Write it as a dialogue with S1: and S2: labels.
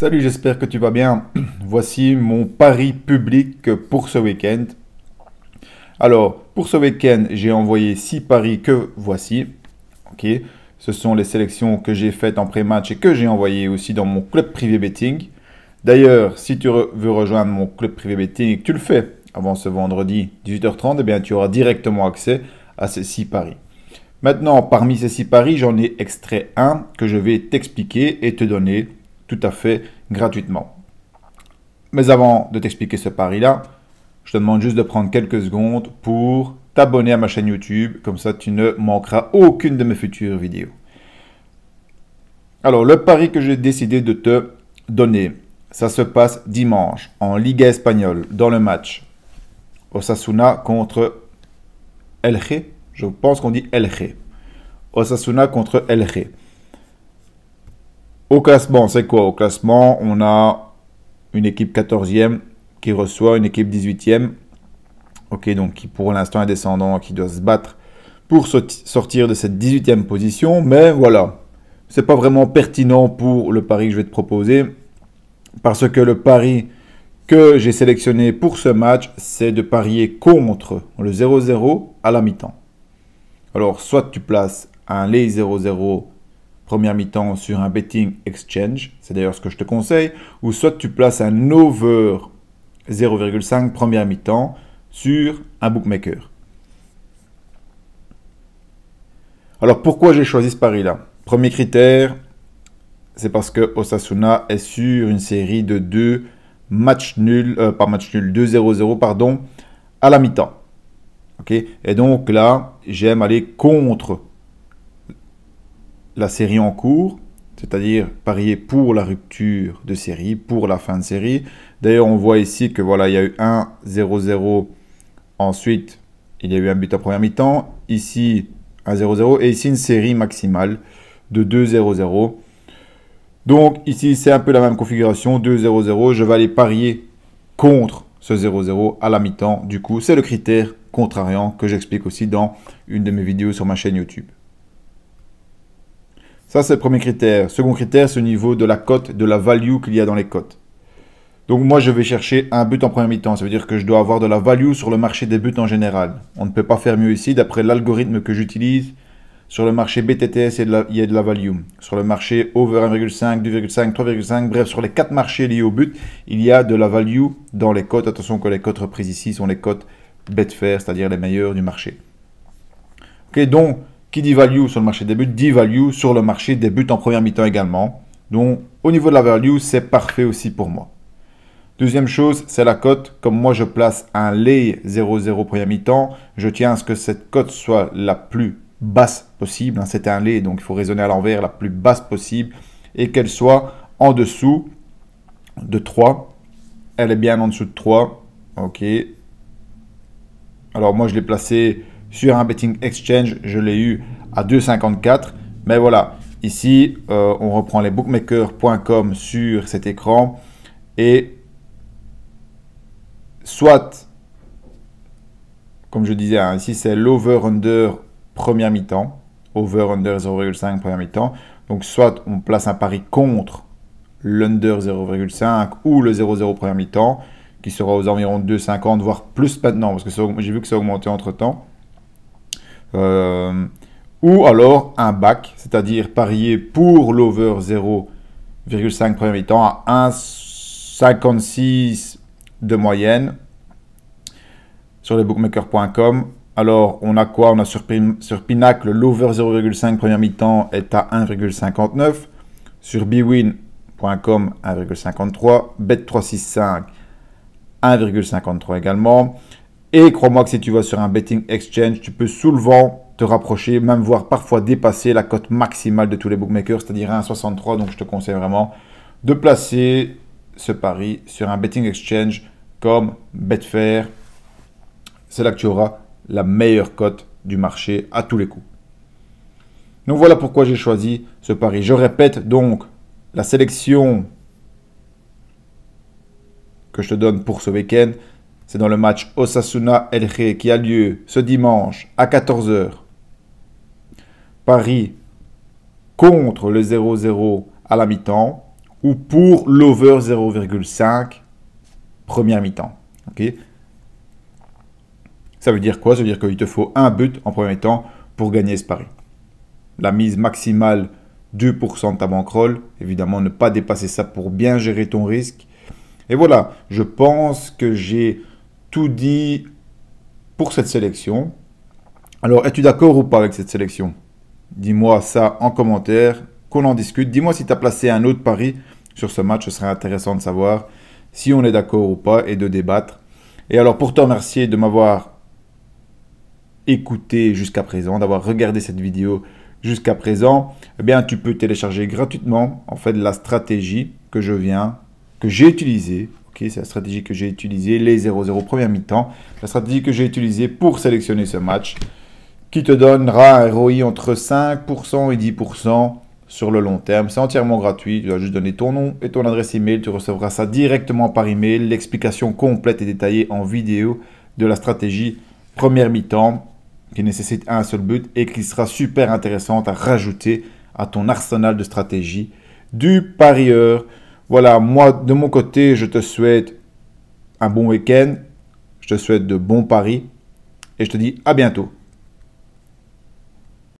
S1: Salut, j'espère que tu vas bien. Voici mon pari public pour ce week-end. Alors, pour ce week-end, j'ai envoyé 6 paris que voici. Ok, ce sont les sélections que j'ai faites en pré-match et que j'ai envoyées aussi dans mon club privé betting. D'ailleurs, si tu veux rejoindre mon club privé betting tu le fais avant ce vendredi 18h30, eh bien, tu auras directement accès à ces 6 paris. Maintenant, parmi ces 6 paris, j'en ai extrait un que je vais t'expliquer et te donner tout à fait gratuitement. Mais avant de t'expliquer ce pari-là, je te demande juste de prendre quelques secondes pour t'abonner à ma chaîne YouTube, comme ça tu ne manqueras aucune de mes futures vidéos. Alors, le pari que j'ai décidé de te donner, ça se passe dimanche en Liga espagnole, dans le match Osasuna contre Elche. Je pense qu'on dit Elche. Osasuna contre Elche. Au classement, c'est quoi Au classement, on a une équipe 14e qui reçoit une équipe 18e. Ok, donc qui pour l'instant est descendant, qui doit se battre pour sortir de cette 18e position. Mais voilà, c'est pas vraiment pertinent pour le pari que je vais te proposer. Parce que le pari que j'ai sélectionné pour ce match, c'est de parier contre le 0-0 à la mi-temps. Alors, soit tu places un lay 0-0 première mi-temps sur un betting exchange, c'est d'ailleurs ce que je te conseille, ou soit tu places un over 0,5 première mi-temps sur un bookmaker. Alors pourquoi j'ai choisi ce pari-là Premier critère, c'est parce que Osasuna est sur une série de deux matchs nuls, euh, par match nul, 2-0-0, pardon, à la mi-temps. Ok Et donc là, j'aime aller contre la série en cours, c'est-à-dire parier pour la rupture de série, pour la fin de série. D'ailleurs, on voit ici que voilà, il y a eu un 0 0 Ensuite, il y a eu un but en première mi-temps. Ici, 1-0-0. Et ici, une série maximale de 2-0-0. Donc, ici, c'est un peu la même configuration. 2-0-0. Je vais aller parier contre ce 0-0 à la mi-temps. Du coup, c'est le critère contrariant que j'explique aussi dans une de mes vidéos sur ma chaîne YouTube. Ça, c'est le premier critère. Second critère, c'est au niveau de la cote, de la value qu'il y a dans les cotes. Donc moi, je vais chercher un but en première mi-temps. Ça veut dire que je dois avoir de la value sur le marché des buts en général. On ne peut pas faire mieux ici. D'après l'algorithme que j'utilise, sur le marché BTTS, il y a de la value. Sur le marché over 1,5, 2,5, 3,5, bref, sur les quatre marchés liés au but, il y a de la value dans les cotes. Attention que les cotes reprises ici sont les cotes Betfair, c'est-à-dire les meilleures du marché. Ok, donc qui dit value sur le marché des buts, dit value sur le marché des buts en première mi-temps également. Donc, au niveau de la value, c'est parfait aussi pour moi. Deuxième chose, c'est la cote. Comme moi, je place un lay 0,0 première mi-temps, je tiens à ce que cette cote soit la plus basse possible. Hein. C'est un lay, donc il faut raisonner à l'envers, la plus basse possible. Et qu'elle soit en dessous de 3. Elle est bien en dessous de 3. Ok. Alors moi, je l'ai placé sur un betting exchange, je l'ai eu à 2,54. Mais voilà, ici, euh, on reprend les bookmakers.com sur cet écran et soit, comme je disais, hein, ici c'est l'over-under première mi-temps, over-under 0,5 première mi-temps. Donc soit on place un pari contre l'under 0,5 ou le 0,0 première mi-temps, qui sera aux environs 2,50, voire plus maintenant, parce que j'ai vu que ça a augmenté entre-temps. Euh, ou alors un bac, c'est-à-dire parier pour l'over 0,5 premier mi-temps à 1,56 de moyenne sur lesbookmakers.com. Alors, on a quoi On a sur, sur l'over 0,5 premier mi-temps est à 1,59. Sur bwin.com, 1,53. Bet365, 1,53 également. Et crois-moi que si tu vas sur un betting exchange, tu peux souvent te rapprocher, même voire parfois dépasser la cote maximale de tous les bookmakers, c'est-à-dire 1,63. Donc je te conseille vraiment de placer ce pari sur un betting exchange comme Betfair. C'est là que tu auras la meilleure cote du marché à tous les coups. Donc voilà pourquoi j'ai choisi ce pari. Je répète donc la sélection que je te donne pour ce week-end. C'est dans le match Osasuna Rey qui a lieu ce dimanche à 14h. Paris contre le 0-0 à la mi-temps ou pour l'over 0,5 première mi-temps. Ça veut dire quoi Ça veut dire qu'il te faut un but en premier temps pour gagner ce pari. La mise maximale 2% de ta bankroll. Évidemment, ne pas dépasser ça pour bien gérer ton risque. Et voilà, je pense que j'ai tout dit pour cette sélection. Alors, es-tu d'accord ou pas avec cette sélection Dis-moi ça en commentaire, qu'on en discute. Dis-moi si tu as placé un autre pari sur ce match, ce serait intéressant de savoir si on est d'accord ou pas et de débattre. Et alors, pour te remercier de m'avoir écouté jusqu'à présent, d'avoir regardé cette vidéo jusqu'à présent, eh bien, tu peux télécharger gratuitement en fait la stratégie que je viens, que j'ai utilisée c'est la stratégie que j'ai utilisée, les 0-0 première mi-temps, la stratégie que j'ai utilisée pour sélectionner ce match, qui te donnera un ROI entre 5% et 10% sur le long terme. C'est entièrement gratuit. Tu dois juste donner ton nom et ton adresse email. Tu recevras ça directement par email. L'explication complète et détaillée en vidéo de la stratégie première mi-temps qui nécessite un seul but et qui sera super intéressante à rajouter à ton arsenal de stratégie du parieur. Voilà, moi, de mon côté, je te souhaite un bon week-end. Je te souhaite de bons paris. Et je te dis à bientôt.